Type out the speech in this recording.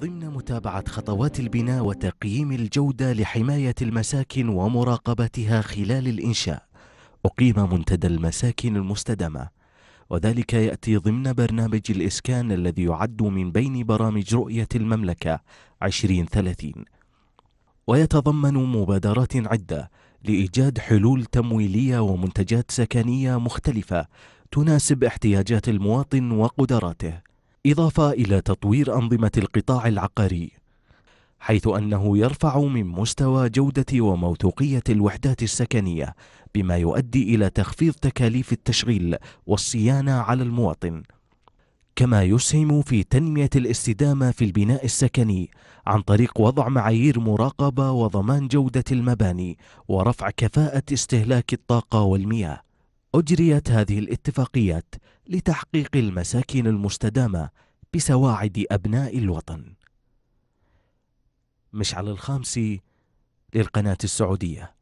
ضمن متابعة خطوات البناء وتقييم الجودة لحماية المساكن ومراقبتها خلال الإنشاء أقيم منتدى المساكن المستدامة وذلك يأتي ضمن برنامج الإسكان الذي يعد من بين برامج رؤية المملكة 2030 ويتضمن مبادرات عدة لإيجاد حلول تمويلية ومنتجات سكنية مختلفة تناسب احتياجات المواطن وقدراته إضافة إلى تطوير أنظمة القطاع العقاري حيث أنه يرفع من مستوى جودة وموثوقية الوحدات السكنية بما يؤدي إلى تخفيض تكاليف التشغيل والصيانة على المواطن كما يسهم في تنمية الاستدامة في البناء السكني عن طريق وضع معايير مراقبة وضمان جودة المباني ورفع كفاءة استهلاك الطاقة والمياه أجريت هذه الاتفاقيات لتحقيق المساكن المستدامة بسواعد أبناء الوطن مشعل الخامسي للقناة السعودية